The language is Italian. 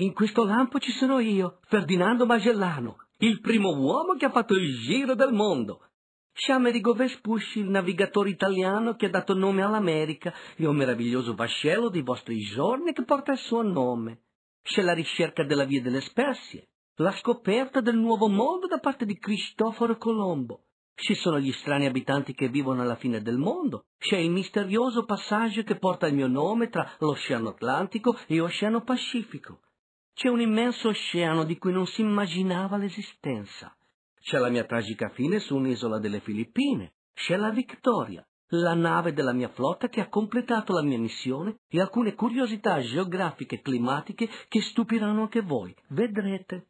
In questo lampo ci sono io, Ferdinando Magellano, il primo uomo che ha fatto il giro del mondo. Sciamerigo Vespucci, il navigatore italiano che ha dato nome all'America e un meraviglioso vascello dei vostri giorni che porta il suo nome. C'è la ricerca della via delle spezie, la scoperta del nuovo mondo da parte di Cristoforo Colombo. Ci sono gli strani abitanti che vivono alla fine del mondo. C'è il misterioso passaggio che porta il mio nome tra l'Oceano Atlantico e l'Oceano Pacifico. C'è un immenso oceano di cui non si immaginava l'esistenza. C'è la mia tragica fine su un'isola delle Filippine. C'è la Victoria, la nave della mia flotta che ha completato la mia missione e alcune curiosità geografiche e climatiche che stupiranno anche voi. Vedrete.